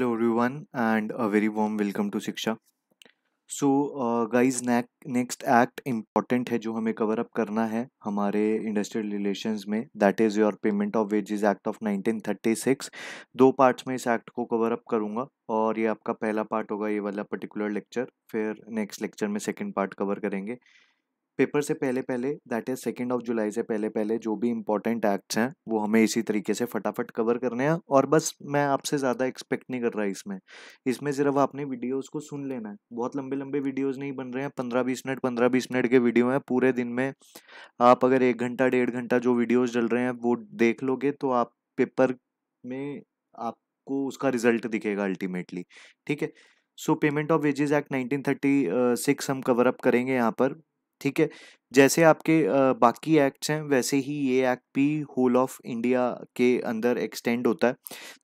Every one and a very warm welcome to Shiksha so guys next act important है जो हमें cover up करना है हमारे इंडस्ट्रियल रिलेशंस में that is your payment of wages act of 1936 दो parts में इस एक्ट को कवर अप करूँगा और ये आपका पहला पार्ट होगा ये वाला पर्टिकुलर लेक्चर फिर नेक्स्ट लेक्चर में सेकेंड पार्ट कवर करेंगे पेपर से पहले पहले that is second of July से पहले पहले जो भी इम्पोर्टेंट एक्ट्स हैं वो हमें इसी तरीके से फटाफट कवर करने हैं और बस मैं आपसे ज़्यादा एक्सपेक्ट नहीं कर रहा इसमें इसमें सिर्फ आपने वीडियोस को सुन लेना है बहुत लंबे लंबे वीडियोस नहीं बन रहे हैं पंद्रह बीस मिनट पंद्रह बीस मिनट के वीडियो हैं पूरे दिन में आप अगर एक घंटा डेढ़ घंटा जो वीडियोज़ डल रहे हैं वो देख लोगे तो आप पेपर में आपको उसका रिजल्ट दिखेगा अल्टीमेटली ठीक है so payment of wages act 1936 हम कवर अप करेंगे यहाँ पर ठीक है जैसे आपके बाकी एक्ट्स हैं वैसे ही ये एक्ट भी होल ऑफ इंडिया के अंदर एक्सटेंड होता है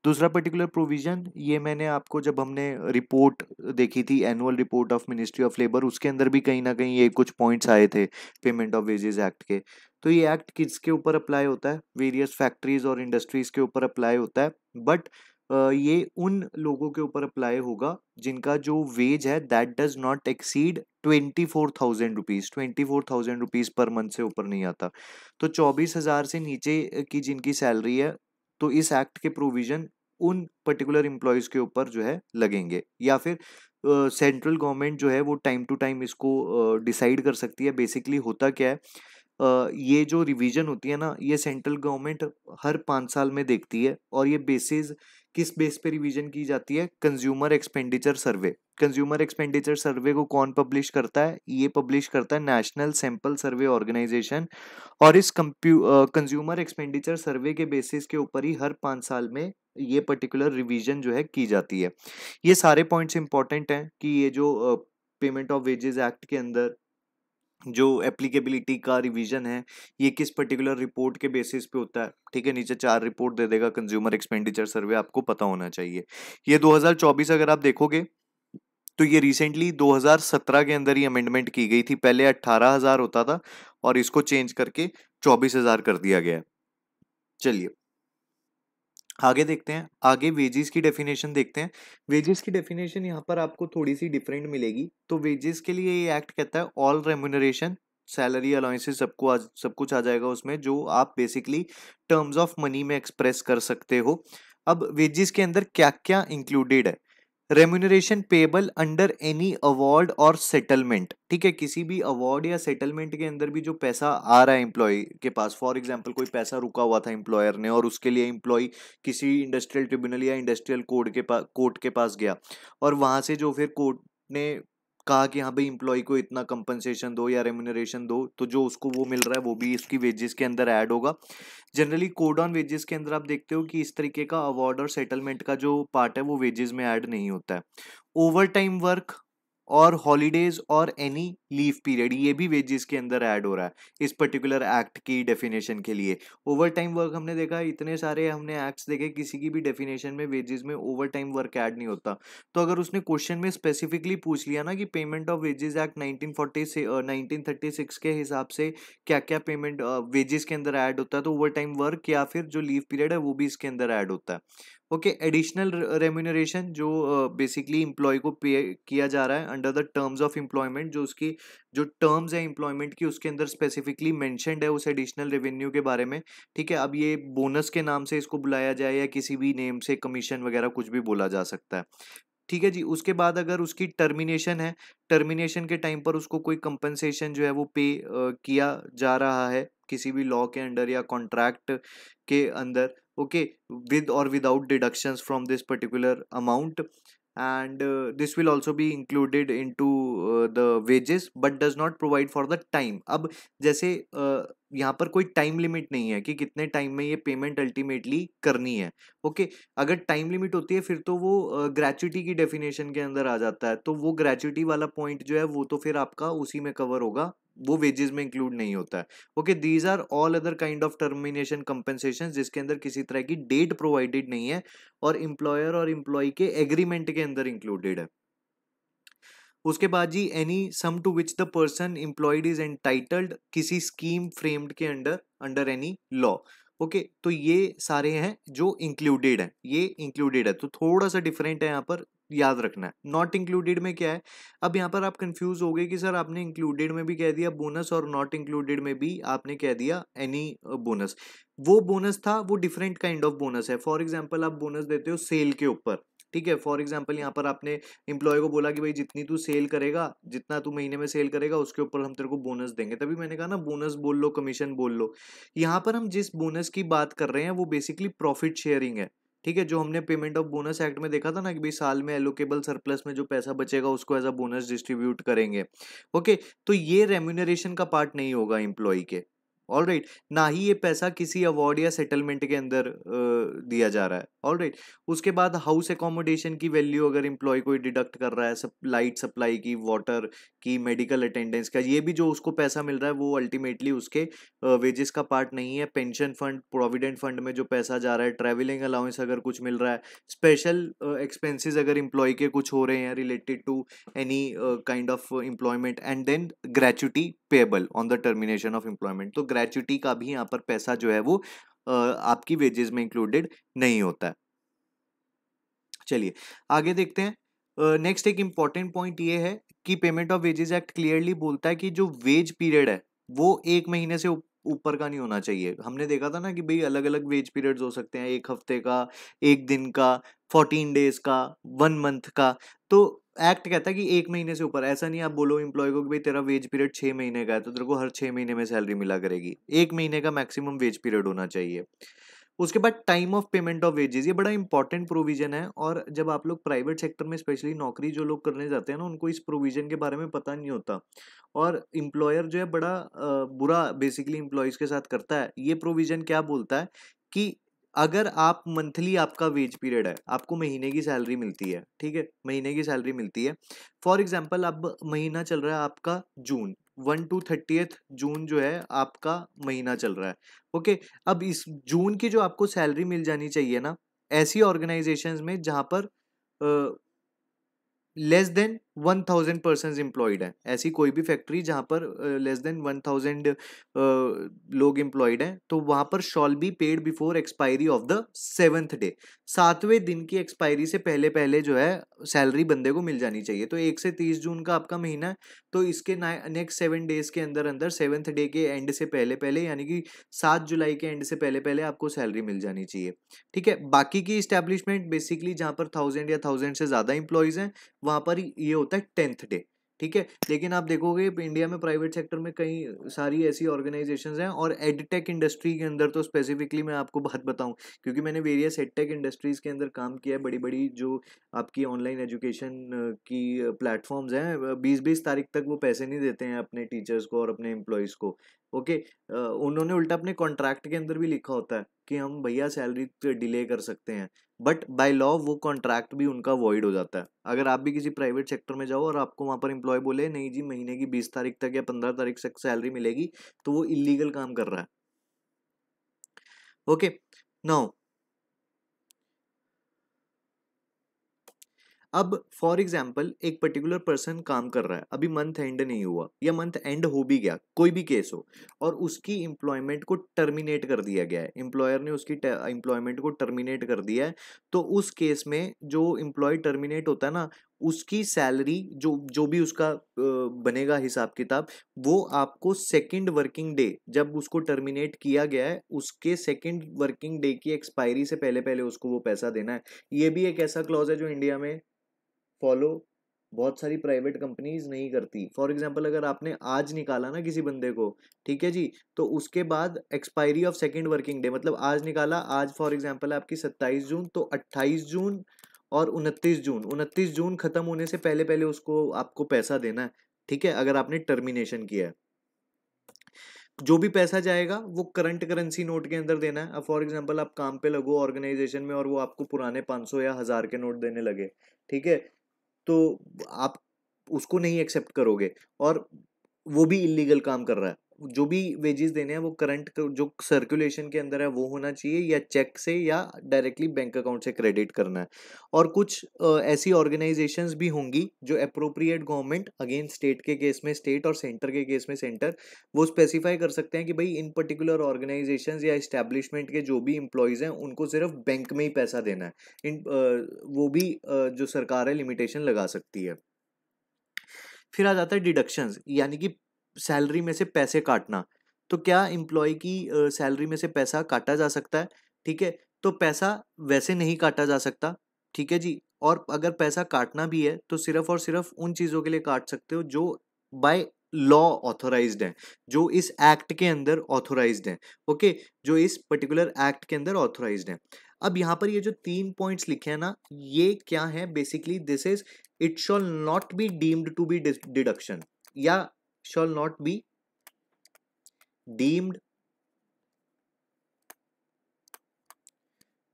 दूसरा पर्टिकुलर प्रोविज़न ये मैंने आपको जब हमने रिपोर्ट देखी थी annual report of ministry of labour उसके अंदर भी कहीं ना कहीं ये कुछ पॉइंट्स आए थे पेमेंट ऑफ वेजेस एक्ट के तो ये एक्ट किसके ऊपर अप्लाई होता है वेरियस फैक्ट्रीज और इंडस्ट्रीज़ के ऊपर अप्लाई होता है बट ये उन लोगों के ऊपर अप्लाई होगा जिनका जो वेज है that does not exceed twenty four thousand rupees twenty four thousand rupees per month से ऊपर नहीं आता तो चौबीस हज़ार से नीचे की जिनकी सैलरी है तो इस एक्ट के प्रोविज़न उन पर्टिकुलर इम्प्लॉयज के ऊपर जो है लगेंगे या फिर सेंट्रल uh, गवर्नमेंट जो है वो टाइम टू टाइम इसको डिसाइड uh, कर सकती है बेसिकली होता क्या है Uh, ये जो रिवीजन होती है ना ये सेंट्रल गवर्नमेंट हर पाँच साल में देखती है और ये बेसिस किस बेस पे रिवीजन की जाती है consumer expenditure survey consumer expenditure survey को कौन पब्लिश करता है ये पब्लिश करता है नेशनल सैंपल सर्वे ऑर्गेनाइजेशन और इस कंज्यूमर एक्सपेंडिचर सर्वे के बेसिस के ऊपर ही हर पाँच साल में ये पर्टिकुलर रिवीजन जो है की जाती है ये सारे पॉइंट्स इंपॉर्टेंट हैं कि ये जो पेमेंट ऑफ वेजेस एक्ट के अंदर जो एप्लीकेबिलिटी का रिवीजन है ये किस पर्टिकुलर रिपोर्ट के बेसिस पे होता है ठीक है नीचे चार रिपोर्ट दे देगा कंज्यूमर एक्सपेंडिचर सर्वे आपको पता होना चाहिए ये 2024 अगर आप देखोगे तो ये रिसेंटली 2017 के अंदर ही अमेंडमेंट की गई थी पहले अट्ठारह हजार होता था और इसको चेंज करके चौबीस हजार कर दिया गया चलिए आगे देखते हैं आगे वेजेस की डेफिनेशन देखते हैं वेजेस की डेफिनेशन यहाँ पर आपको थोड़ी सी डिफरेंट मिलेगी तो वेजेस के लिए ये एक्ट कहता है ऑल रेम्यूनरेशन सैलरी अलाउंसेस सबको आज सब कुछ आ जाएगा उसमें जो आप बेसिकली टर्म्स ऑफ मनी में एक्सप्रेस कर सकते हो अब वेजेस के अंदर क्या क्या इंक्लूडेड है remuneration payable under any award और सेटलमेंट ठीक है किसी भी अवार्ड या सेटलमेंट के अंदर भी जो पैसा आ रहा है एम्प्लॉय के पास फॉर एग्जाम्पल कोई पैसा रुका हुआ था एम्प्लॉयर ने और उसके लिए एम्प्लॉय किसी इंडस्ट्रियल ट्रिब्यूनल या इंडस्ट्रियल कोर्ट के पास कोर्ट के पास गया और वहाँ से जो फिर कोर्ट ने कहा कि हाँ भाई इम्प्लॉय को इतना कंपनसेशन दो या रेम्यूनरेशन दो तो जो उसको वो मिल रहा है वो भी इसकी वेजेस के अंदर ऐड होगा जनरली कोड ऑन वेजेस के अंदर आप देखते हो कि इस तरीके का अवार्ड और सेटलमेंट का जो पार्ट है वो वेजेस में ऐड नहीं होता है ओवर टाइम वर्क और हॉलीडेज और एनी लीव पीरियड ये भी वेजेस के अंदर ऐड हो रहा है इस पर्टिकुलर एक्ट की डेफिनेशन के लिए ओवर टाइम वर्क हमने देखा इतने सारे हमने एक्ट्स देखे किसी की भी डेफिनेशन में वेजेस में ओवर टाइम वर्क ऐड नहीं होता तो अगर उसने क्वेश्चन में स्पेसिफिकली पूछ लिया ना कि payment of wages act nineteen forty से नाइनटीन थर्टी सिक्स के हिसाब से क्या क्या पेमेंट वेजेस के अंदर ऐड होता है तो ओवर टाइम वर्क या फिर जो लीव पीरियड है वो भी इसके अंदर ऐड होता है ओके एडिशनल रेम्यूनरेशन जो बेसिकली uh, इम्प्लॉय को पे किया जा रहा है under the terms of employment जो उसकी जो टर्म्स है एम्प्लॉयमेंट की उसके अंदर स्पेसिफिकली मैंशनड है उस एडिशनल रेवेन्यू के बारे में ठीक है अब ये बोनस के नाम से इसको बुलाया जाए या किसी भी नेम से कमीशन वगैरह कुछ भी बोला जा सकता है ठीक है जी उसके बाद अगर उसकी टर्मिनेशन है टर्मिनेशन के टाइम पर उसको कोई कंपनसेशन जो है वो पे uh, किया जा रहा है किसी भी लॉ के अंडर या कॉन्ट्रैक्ट के अंदर ओके विद और without deductions from this particular amount and this will also भी included into the wages but does not provide for the time अब जैसे uh, यहाँ पर कोई टाइम लिमिट नहीं है कि कितने टाइम में ये पेमेंट अल्टीमेटली करनी है ओके okay, अगर टाइम लिमिट होती है फिर तो वो ग्रेचुटी uh, की डेफिनेशन के अंदर आ जाता है तो वो ग्रेचुटी वाला पॉइंट जो है वो तो फिर आपका उसी में कवर होगा वो वेजेस में इंक्लूड नहीं होता है okay these are all other kind of termination compensation जिसके अंदर किसी तरह की डेट प्रोवाइडेड नहीं है और एम्प्लॉयर और एम्प्लॉय के एग्रीमेंट के अंदर इंक्लूडेड है उसके बाद G any sum to which the person employed is entitled किसी स्कीम फ्रेम्ड के under under any law okay तो ये सारे हैं जो इंक्लूडेड है ये इंक्लूडेड है तो थोड़ा सा डिफरेंट है यहाँ पर याद रखना है नॉट इंक्लूडेड में क्या है अब यहाँ पर आप कंफ्यूज हो गए कि सर आपने इंक्लूडेड में भी कह दिया बोनस और नॉट इंक्लूडेड में भी आपने कह दिया एनी बोनस वो बोनस था वो डिफरेंट काइंड ऑफ बोनस है फॉर एग्जाम्पल आप बोनस देते हो सेल के ऊपर ठीक है फॉर एग्जाम्पल यहाँ पर आपने इंप्लॉय को बोला कि भाई जितनी तू सेल करेगा जितना तू महीने में सेल करेगा उसके ऊपर हम तेरे को बोनस देंगे तभी मैंने कहा ना बोनस बोल लो कमीशन बोल लो यहाँ पर हम जिस बोनस की बात कर रहे हैं वो बेसिकली प्रॉफिट शेयरिंग है ठीक है जो हमने पेमेंट ऑफ बोनस एक्ट में देखा था ना कि भाई साल में एलोकेबल सरप्लस में जो पैसा बचेगा उसको एज अ बोनस डिस्ट्रीब्यूट करेंगे ओके तो ये रेम्यूनरेशन का पार्ट नहीं होगा इम्प्लॉय के ऑल राइट right. ना ही ये पैसा किसी अवार्ड या सेटलमेंट के अंदर uh, दिया जा रहा है ऑल राइट right. उसके बाद हाउस एकोमोडेशन की वैल्यू अगर एम्प्लॉय कोई डिडक्ट कर रहा है सब लाइट सप्लाई की वाटर की मेडिकल अटेंडेंस का ये भी जो उसको पैसा मिल रहा है वो अल्टीमेटली उसके वेजेस uh, का पार्ट नहीं है पेंशन फंड प्रोविडेंट फंड में जो पैसा जा रहा है ट्रैवलिंग अलाउंस अगर कुछ मिल रहा है स्पेशल एक्सपेंसिस uh, अगर एम्प्लॉय के कुछ हो रहे हैं related to any kind of employment and then gratuity payable on the termination of employment तो ग्रेचुटी का भी यहाँ पर पैसा जो है वो आपकी वेजेस में इंक्लूडेड नहीं होता है चलिए आगे देखते हैं नेक्स्ट एक इम्पॉर्टेंट पॉइंट ये है कि payment of wages act clearly बोलता है कि जो वेज पीरियड है वो एक महीने से ऊपर का नहीं होना चाहिए हमने देखा था ना कि भाई अलग अलग वेज पीरियड्स हो सकते हैं एक हफ्ते का एक दिन का फोर्टीन डेज का वन मंथ का तो एक्ट कहता है कि एक महीने से ऊपर ऐसा नहीं आप बोलो इंप्लॉय को कि भाई तेरा वेज पीरियड छः महीने का है तो तेरे को हर छः महीने में सैलरी मिला करेगी एक महीने का मैक्सिमम वेज पीरियड होना चाहिए उसके बाद time of payment of wages ये बड़ा इंपॉर्टेंट प्रोविजन है और जब आप लोग प्राइवेट सेक्टर में स्पेशली नौकरी जो लोग करने जाते हैं ना उनको इस प्रोविजन के बारे में पता नहीं होता और इम्प्लॉयर जो है बड़ा बुरा बेसिकली इम्प्लॉयज के साथ करता है ये प्रोविजन क्या बोलता है कि अगर आप मंथली आपका वेज पीरियड है आपको महीने की सैलरी मिलती है ठीक है महीने की सैलरी मिलती है फॉर एग्जाम्पल अब महीना चल रहा है आपका June one to thirty June जो है आपका महीना चल रहा है ओके अब इस जून की जो आपको सैलरी मिल जानी चाहिए ना ऐसी ऑर्गेनाइजेशन में जहाँ पर less than one thousand person employed हैं ऐसी कोई भी फैक्ट्री जहाँ पर लेस देन वन थाउजेंड लोग एम्प्लॉयड हैं तो वहाँ पर shall be paid before expiry of the seventh day सातवें दिन की एक्सपायरी से पहले पहले जो है सैलरी बंदे को मिल जानी चाहिए तो एक से तीस जून का आपका महीना है तो इसके नेक्स्ट सेवन डेज के अंदर अंदर सेवन्थ डे के एंड से पहले पहले यानी कि सात जुलाई के एंड से पहले पहले आपको सैलरी मिल जानी चाहिए ठीक है बाकी की इस्टेब्लिशमेंट बेसिकली जहाँ पर थाउजेंड या थाउजेंड से ज़्यादा एम्प्लॉयज़ हैं वहाँ पर ये होता है टेंथ डे ठीक है लेकिन आप देखोगे इंडिया में प्राइवेट सेक्टर में कई सारी ऐसी ऑर्गेनाइजेशन हैं और एडटेक इंडस्ट्री के अंदर तो स्पेसिफिकली मैं आपको बात बताऊं क्योंकि मैंने वेरियस एडटेक इंडस्ट्रीज़ के अंदर काम किया है बड़ी बड़ी जो आपकी ऑनलाइन एजुकेशन की प्लेटफॉर्म्स हैं बीस बीस तारीख तक वो पैसे नहीं देते हैं अपने टीचर्स को और अपने एम्प्लॉयज़ को ओके उन्होंने उल्टा अपने कॉन्ट्रैक्ट के अंदर भी लिखा होता है कि हम भैया सैलरी डिले कर सकते हैं बट बाय लॉ वो कॉन्ट्रैक्ट भी उनका अवॉइड हो जाता है अगर आप भी किसी प्राइवेट सेक्टर में जाओ और आपको वहाँ पर एम्प्लॉय बोले नहीं जी महीने की बीस तारीख तक या पंद्रह तारीख तक सैलरी मिलेगी तो वो इलीगल काम कर रहा है ओके नाउ अब फॉर एग्जाम्पल एक पर्टिकुलर पर्सन काम कर रहा है अभी मंथ एंड नहीं हुआ या मंथ एंड हो भी गया कोई भी केस हो और उसकी एम्प्लॉयमेंट को टर्मिनेट कर दिया गया है एम्प्लॉयर ने उसकी एम्प्लॉयमेंट को टर्मिनेट कर दिया है तो उस केस में जो एम्प्लॉय टर्मिनेट होता है ना उसकी सैलरी जो जो भी उसका बनेगा हिसाब किताब वो आपको सेकंड वर्किंग डे जब उसको टर्मिनेट किया गया है उसके सेकंड वर्किंग डे की एक्सपायरी से पहले पहले उसको वो पैसा देना है ये भी एक ऐसा क्लॉज है जो इंडिया में फॉलो बहुत सारी प्राइवेट कंपनीज नहीं करती फॉर एग्जाम्पल अगर आपने आज निकाला ना किसी बंदे को ठीक है जी तो उसके बाद expiry of second working day मतलब आज निकाला आज फॉर एग्जाम्पल आपकी सत्ताईस जून तो अट्ठाईस जून और उनतीस जून उनतीस जून ख़त्म होने से पहले पहले उसको आपको पैसा देना है ठीक है अगर आपने टर्मिनेशन किया है जो भी पैसा जाएगा वो करंट करेंसी नोट के अंदर देना है अब फॉर एग्जांपल आप काम पे लगो ऑर्गेनाइजेशन में और वो आपको पुराने 500 या हज़ार के नोट देने लगे ठीक है तो आप उसको नहीं एक्सेप्ट करोगे और वो भी इलीगल काम कर रहा है जो भी वेजेस देने हैं वो करंट जो सर्कुलेशन के अंदर है वो होना चाहिए या चेक से या डायरेक्टली बैंक अकाउंट से क्रेडिट करना है और कुछ ऐसी ऑर्गेनाइजेशंस भी होंगी जो अप्रोप्रिएट गवर्नमेंट अगेन स्टेट के केस में स्टेट और सेंटर के केस में सेंटर वो स्पेसिफाई कर सकते हैं कि भाई इन पर्टिकुलर ऑर्गेनाइजेशन या इस्टेब्लिशमेंट के जो भी इम्प्लॉयज़ हैं उनको सिर्फ बैंक में ही पैसा देना है इन वो भी जो सरकार है लिमिटेशन लगा सकती है फिर आ जाता है डिडक्शंस यानी कि सैलरी में से पैसे काटना तो क्या एम्प्लॉय की सैलरी में से पैसा काटा जा सकता है ठीक है तो पैसा वैसे नहीं काटा जा सकता ठीक है जी और अगर पैसा काटना भी है तो सिर्फ और सिर्फ उन चीज़ों के लिए काट सकते हो जो बाय लॉ ऑथोराइज हैं जो इस एक्ट के अंदर ऑथोराइज हैं ओके जो इस पर्टिकुलर एक्ट के अंदर ऑथोराइज हैं अब यहाँ पर ये जो तीन पॉइंट्स लिखे हैं ना ये क्या है basically this is it shall not be deemed to be deduction या shall not be deemed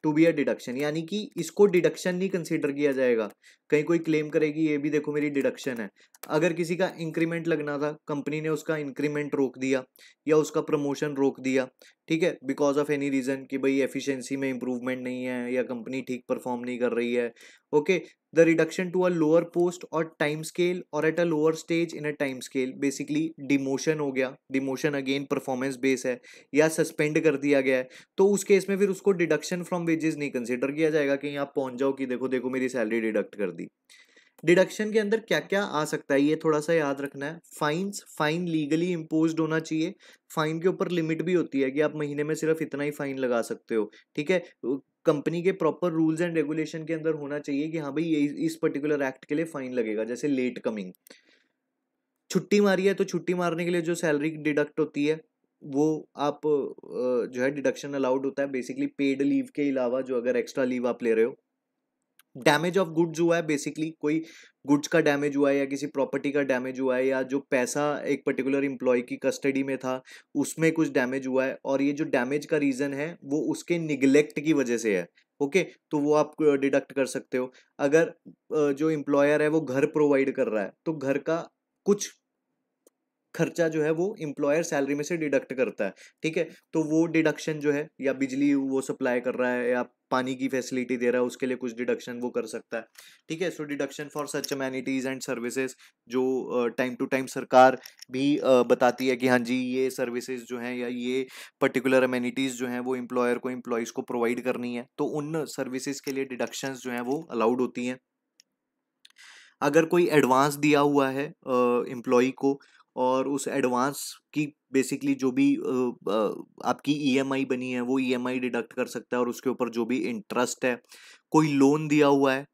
to be a deduction यानी कि इसको डिडक्शन नहीं कंसिडर किया जाएगा कहीं कोई क्लेम करेगी ये भी देखो मेरी डिडक्शन है अगर किसी का इंक्रीमेंट लगना था कंपनी ने उसका इंक्रीमेंट रोक दिया या उसका प्रमोशन रोक दिया ठीक है बिकॉज ऑफ एनी रीज़न कि भाई एफिशिएंसी में इम्प्रूवमेंट नहीं है या कंपनी ठीक परफॉर्म नहीं कर रही है okay the reduction to a lower post और टाइम स्केल और at a lower stage in a time scale basically demotion हो गया डिमोशन अगेन परफॉर्मेंस बेस है या सस्पेंड कर दिया गया है तो उस केस में फिर उसको डिडक्शन फ्रॉम वेजेस नहीं कंसिडर किया जाएगा कि आप पहुंच जाओ कि देखो देखो मेरी सैलरी डिडक्ट कर दी दी डिडक्शन के अंदर क्या क्या आ सकता है ये थोड़ा सा याद रखना है फाइन्स फाइन लीगली इम्पोज होना चाहिए फाइन के ऊपर लिमिट भी होती है कि आप महीने में सिर्फ इतना ही फाइन लगा सकते हो ठीक है कंपनी के प्रॉपर रूल्स एंड रेगुलेशन के अंदर होना चाहिए कि हाँ भाई ये इस पर्टिकुलर एक्ट के लिए फाइन लगेगा जैसे लेट कमिंग छुट्टी मारी है तो छुट्टी मारने के लिए जो सैलरी डिडक्ट होती है वो आप जो है डिडक्शन अलाउड होता है बेसिकली पेड लीव के अलावा जो अगर एक्स्ट्रा लीव आप ले रहे हो डैमेज ऑफ गुड्स हुआ है बेसिकली कोई गुड्स का डैमेज हुआ है या किसी प्रॉपर्टी का डैमेज हुआ है या जो पैसा एक पर्टिकुलर इम्प्लॉय की कस्टडी में था उसमें कुछ डैमेज हुआ है और ये जो डैमेज का रीज़न है वो उसके निगलेक्ट की वजह से है ओके okay, तो वो आप डिडक्ट कर सकते हो अगर जो इम्प्लॉयर है वो घर प्रोवाइड कर रहा है तो घर का कुछ खर्चा जो है वो इंप्लॉयर सैलरी में से डिडक्ट करता है ठीक है तो वो डिडक्शन जो है या बिजली वो सप्लाई कर रहा है या पानी की फैसिलिटी दे रहा है उसके लिए कुछ डिडक्शन वो कर सकता है ठीक है so deduction for such amenities and services जो टाइम टू टाइम सरकार भी uh, बताती है कि हाँ जी ये सर्विसेज जो हैं या ये पर्टिकुलर अमेनिटीज़ जो हैं वो एम्प्लॉयर को एम्प्लॉयज़ को प्रोवाइड करनी है तो उन सर्विसेज के लिए डिडक्शंस जो हैं वो अलाउड होती हैं अगर कोई एडवांस दिया हुआ है एम्प्लॉय को और उस एडवांस की बेसिकली जो भी आपकी ईएमआई e बनी है वो ईएमआई e डिडक्ट कर सकता है और उसके ऊपर जो भी इंटरेस्ट है कोई लोन दिया हुआ है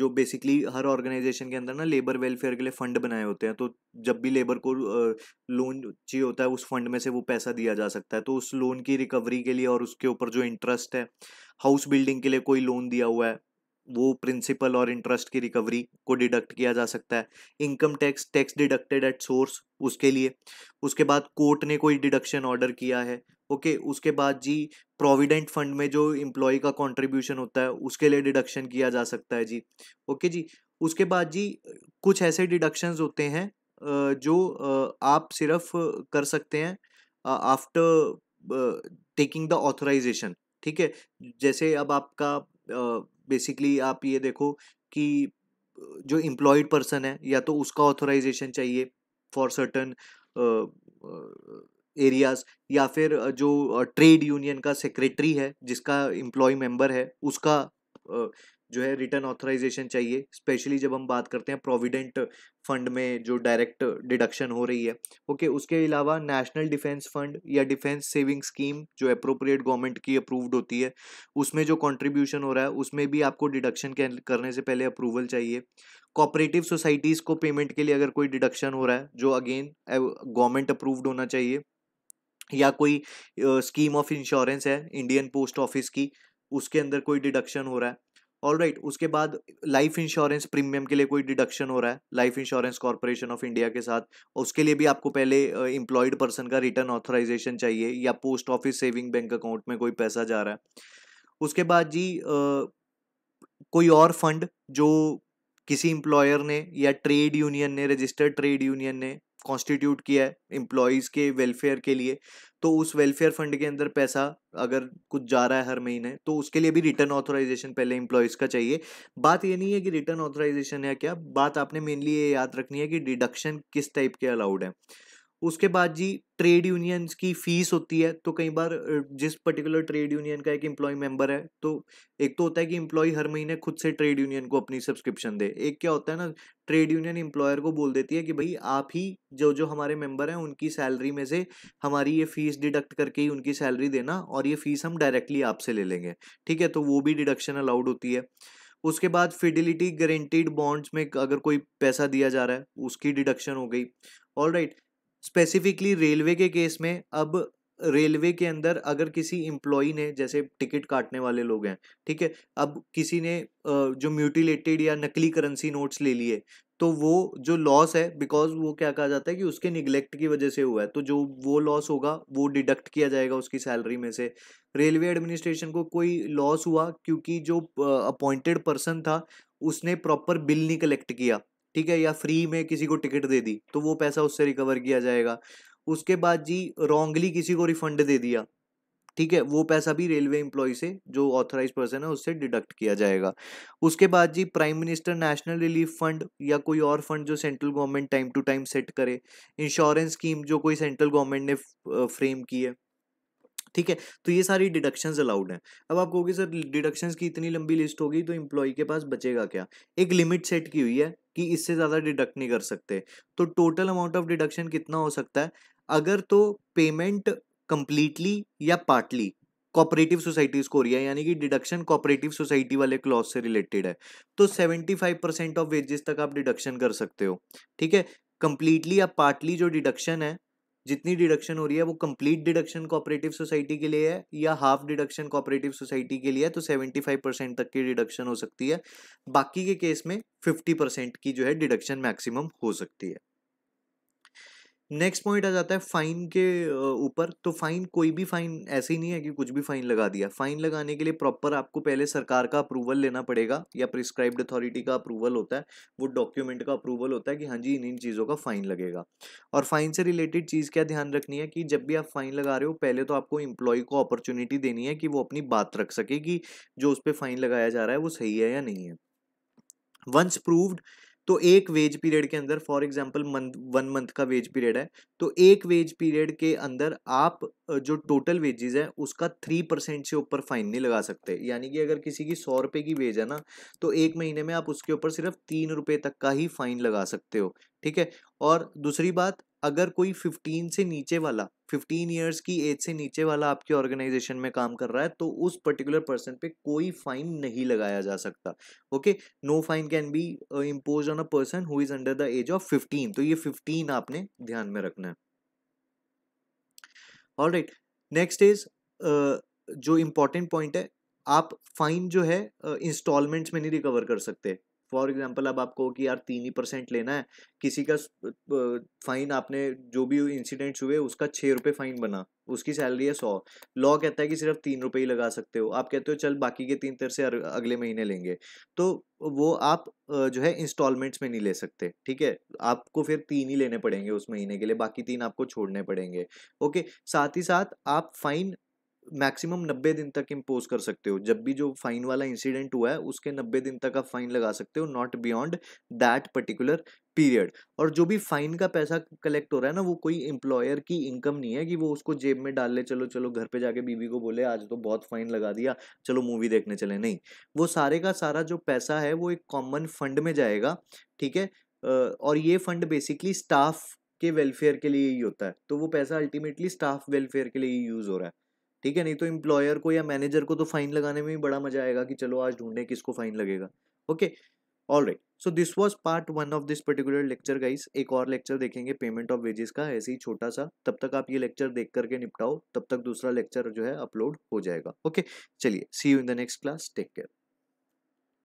जो बेसिकली हर ऑर्गेनाइजेशन के अंदर ना लेबर वेलफेयर के लिए फंड बनाए होते हैं तो जब भी लेबर को लोन चाहिए होता है उस फंड में से वो पैसा दिया जा सकता है तो उस लोन की रिकवरी के लिए और उसके ऊपर जो इंटरेस्ट है हाउस बिल्डिंग के लिए कोई लोन दिया हुआ है वो प्रिंसिपल और इंटरेस्ट की रिकवरी को डिडक्ट किया जा सकता है income tax tax deducted at source उसके लिए उसके बाद कोर्ट ने कोई डिडक्शन ऑर्डर किया है ओके उसके बाद जी प्रोविडेंट फंड में जो इम्प्लॉय का कंट्रीब्यूशन होता है उसके लिए डिडक्शन किया जा सकता है जी ओके जी उसके बाद जी कुछ ऐसे डिडक्शंस होते हैं जो आप सिर्फ कर सकते हैं आफ्टर टेकिंग द ऑथराइजेशन ठीक है जैसे अब आपका बेसिकली आप ये देखो कि जो एम्प्लॉयड पर्सन है या तो उसका ऑथोराइजेशन चाहिए फॉर सर्टन एरियाज या फिर जो ट्रेड यूनियन का सेक्रेटरी है जिसका एम्प्लॉय मेंबर है उसका जो है रिटर्न ऑथराइजेशन चाहिए स्पेशली जब हम बात करते हैं प्रोविडेंट फंड में जो डायरेक्ट डिडक्शन हो रही है ओके उसके अलावा नेशनल डिफेंस फंड या डिफेंस सेविंग स्कीम जो अप्रोप्रिएट गवर्नमेंट की अप्रूव्ड होती है उसमें जो कंट्रीब्यूशन हो रहा है उसमें भी आपको डिडक्शन करने से पहले अप्रूवल चाहिए कॉपरेटिव सोसाइटीज़ को पेमेंट के लिए अगर कोई डिडक्शन हो रहा है जो अगेन गवर्नमेंट अप्रूव्ड होना चाहिए या कोई स्कीम ऑफ इंश्योरेंस है इंडियन पोस्ट ऑफिस की उसके अंदर कोई डिडक्शन हो रहा है ऑल राइट उसके बाद लाइफ इंश्योरेंस प्रीमियम के लिए कोई डिडक्शन हो रहा है life insurance corporation of India के साथ उसके लिए भी आपको पहले इंप्लॉयड पर्सन का रिटर्न ऑथराइजेशन चाहिए या post office saving bank account में कोई पैसा जा रहा है उसके बाद जी आ, कोई और फंड जो किसी एम्प्लॉयर ने या ट्रेड यूनियन ने रजिस्टर्ड ट्रेड यूनियन ने कॉन्स्टिट्यूट किया है एम्प्लॉयज़ के वेलफेयर के लिए तो उस वेलफेयर फंड के अंदर पैसा अगर कुछ जा रहा है हर महीने तो उसके लिए भी रिटर्न ऑथराइजेशन पहले एम्प्लॉयज़ का चाहिए बात ये नहीं है कि रिटर्न ऑथराइजेशन है क्या बात आपने मेनली ये याद रखनी है कि डिडक्शन किस टाइप के अलाउड है उसके बाद जी ट्रेड यूनियंस की फीस होती है तो कई बार जिस पर्टिकुलर ट्रेड यूनियन का एक एम्प्लॉय मेंबर है तो एक तो होता है कि एम्प्लॉय हर महीने खुद से ट्रेड यूनियन को अपनी सब्सक्रिप्शन दे एक क्या होता है ना ट्रेड यूनियन एम्प्लॉयर को बोल देती है कि भाई आप ही जो जो हमारे मेंबर हैं उनकी सैलरी में से हमारी ये फीस डिडक्ट करके ही उनकी सैलरी देना और ये फीस हम डायरेक्टली आपसे ले लेंगे ठीक है तो वो भी डिडक्शन अलाउड होती है उसके बाद फिडिलिटी गारंटीड बॉन्ड्स में अगर कोई पैसा दिया जा रहा है उसकी डिडक्शन हो गई all right right. Specifically railway के केस में अब रेलवे के अंदर अगर किसी एम्प्लॉय ने जैसे टिकट काटने वाले लोग हैं ठीक है अब किसी ने जो म्यूटिलेटेड या नकली करेंसी नोट्स ले लिए तो वो जो लॉस है बिकॉज वो क्या कहा जाता है कि उसके निगलेक्ट की वजह से हुआ है तो जो वो लॉस होगा वो डिडक्ट किया जाएगा उसकी सैलरी में से रेलवे एडमिनिस्ट्रेशन को कोई लॉस हुआ क्योंकि जो अपॉइंटेड पर्सन था उसने प्रॉपर बिल नहीं कलेक्ट किया ठीक है या फ्री में किसी को टिकट दे दी तो वो पैसा उससे रिकवर किया जाएगा उसके बाद जी रॉन्गली किसी को रिफंड दे दिया ठीक है वो पैसा भी रेलवे एम्प्लॉय से जो ऑथराइज पर्सन है उससे डिडक्ट किया जाएगा उसके बाद G prime minister national relief fund या कोई और फंड जो central government time to time set करे इंश्योरेंस स्कीम जो कोई सेंट्रल गवर्नमेंट ने फ्रेम की है ठीक है तो ये सारी डिडक्शंस अलाउड हैं अब आप कहोगे सर डिडक्शंस की इतनी लंबी लिस्ट होगी तो इम्प्लॉय के पास बचेगा क्या एक लिमिट सेट की हुई है कि इससे ज़्यादा डिडक्ट नहीं कर सकते तो टोटल अमाउंट ऑफ डिडक्शन कितना हो सकता है अगर तो पेमेंट कंप्लीटली या पार्टली कोऑपरेटिव सोसाइटीज को हो रही है यानी कि डिडक्शन कोऑपरेटिव सोसाइटी वाले क्लॉज से रिलेटेड है तो seventy five percent of wages तक आप डिडक्शन कर सकते हो ठीक है कंप्लीटली या पार्टली जो डिडक्शन है जितनी डिडक्शन हो रही है वो कंप्लीट डिडक्शन कोऑपरेटिव सोसाइटी के लिए है या हाफ डिडक्शन कोऑपरेटिव सोसाइटी के लिए है तो सेवेंटी फाइव परसेंट तक की डिडक्शन हो सकती है बाकी के केस में फिफ्टी परसेंट की जो है डिडक्शन मैक्सिमम हो सकती है नेक्स्ट पॉइंट आ जाता है फाइन के ऊपर तो फाइन कोई भी फाइन ऐसे ही नहीं है कि कुछ भी फाइन लगा दिया फाइन लगाने के लिए प्रॉपर आपको पहले सरकार का अप्रूवल लेना पड़ेगा या प्रिस्क्राइब्ड अथॉरिटी का अप्रूवल होता है वो डॉक्यूमेंट का अप्रूवल होता है कि हाँ जी इन इन चीज़ों का फाइन लगेगा और फाइन से रिलेटेड चीज़ क्या ध्यान रखनी है कि जब भी आप फाइन लगा रहे हो पहले तो आपको इम्प्लॉय को अपॉर्चुनिटी देनी है कि वो अपनी बात रख सके कि जो उस पर फाइन लगाया जा रहा है वो सही है या नहीं है वंस प्रूव्ड तो एक वेज पीरियड के अंदर for example month one month का वेज पीरियड है तो एक वेज पीरियड के अंदर आप जो टोटल वेजेस है उसका थ्री परसेंट से ऊपर फाइन नहीं लगा सकते यानी कि अगर किसी की सौ रुपये की वेज है ना तो एक महीने में आप उसके ऊपर सिर्फ तीन रुपए तक का ही फाइन लगा सकते हो ठीक है और दूसरी बात अगर कोई 15 से नीचे वाला 15 इयर्स की एज से नीचे वाला आपके ऑर्गेनाइजेशन में काम कर रहा है तो उस पर्टिकुलर पर्सन पे कोई फाइन नहीं लगाया जा सकता okay no fine can be impose on a person who is under the age of 15 तो ये 15 आपने ध्यान में रखना है ऑल राइट नेक्स्ट इज जो इम्पोर्टेंट पॉइंट है आप फाइन जो है इंस्टॉलमेंट्स में नहीं रिकवर कर सकते फॉर एग्जांपल अब आपको कि यार तीन ही परसेंट लेना है किसी का फाइन आपने जो भी इंसिडेंट्स हुए उसका छः रुपये फाइन बना उसकी सैलरी है सौ लॉ कहता है कि सिर्फ तीन रुपये ही लगा सकते हो आप कहते हो चल बाकी के तीन तरह से अगले महीने लेंगे तो वो आप जो है इंस्टॉलमेंट्स में नहीं ले सकते ठीक है आपको फिर तीन ही लेने पड़ेंगे उस महीने के लिए बाकी तीन आपको छोड़ने पड़ेंगे ओके साथ ही साथ आप फाइन मैक्सिमम नब्बे दिन तक इम्पोज कर सकते हो जब भी जो फाइन वाला इंसिडेंट हुआ है उसके नब्बे दिन तक आप फाइन लगा सकते हो not beyond that particular period और जो भी फाइन का पैसा कलेक्ट हो रहा है ना वो कोई एम्प्लॉयर की इनकम नहीं है कि वो उसको जेब में डाल ले चलो चलो घर पे जाके बीवी को बोले आज तो बहुत फाइन लगा दिया चलो मूवी देखने चले नहीं वो सारे का सारा जो पैसा है वो एक कॉमन फंड में जाएगा ठीक है और ये फंड बेसिकली स्टाफ के वेलफेयर के लिए ही होता है तो वो पैसा अल्टीमेटली स्टाफ वेलफेयर के लिए ही यूज़ हो रहा है ठीक है नहीं तो इम्प्लॉयर को या मैनेजर को तो फाइन लगाने में ही बड़ा मजा आएगा कि चलो आज ढूंढे किसको फाइन लगेगा okay all right so this was part one of this particular lecture guys एक और लेक्चर देखेंगे पेमेंट ऑफ वेजेस का ऐसे ही छोटा सा तब तक आप ये लेक्चर देख करके निपटाओ तब तक दूसरा लेक्चर जो है अपलोड हो जाएगा ओके चलिए see you in the next class take care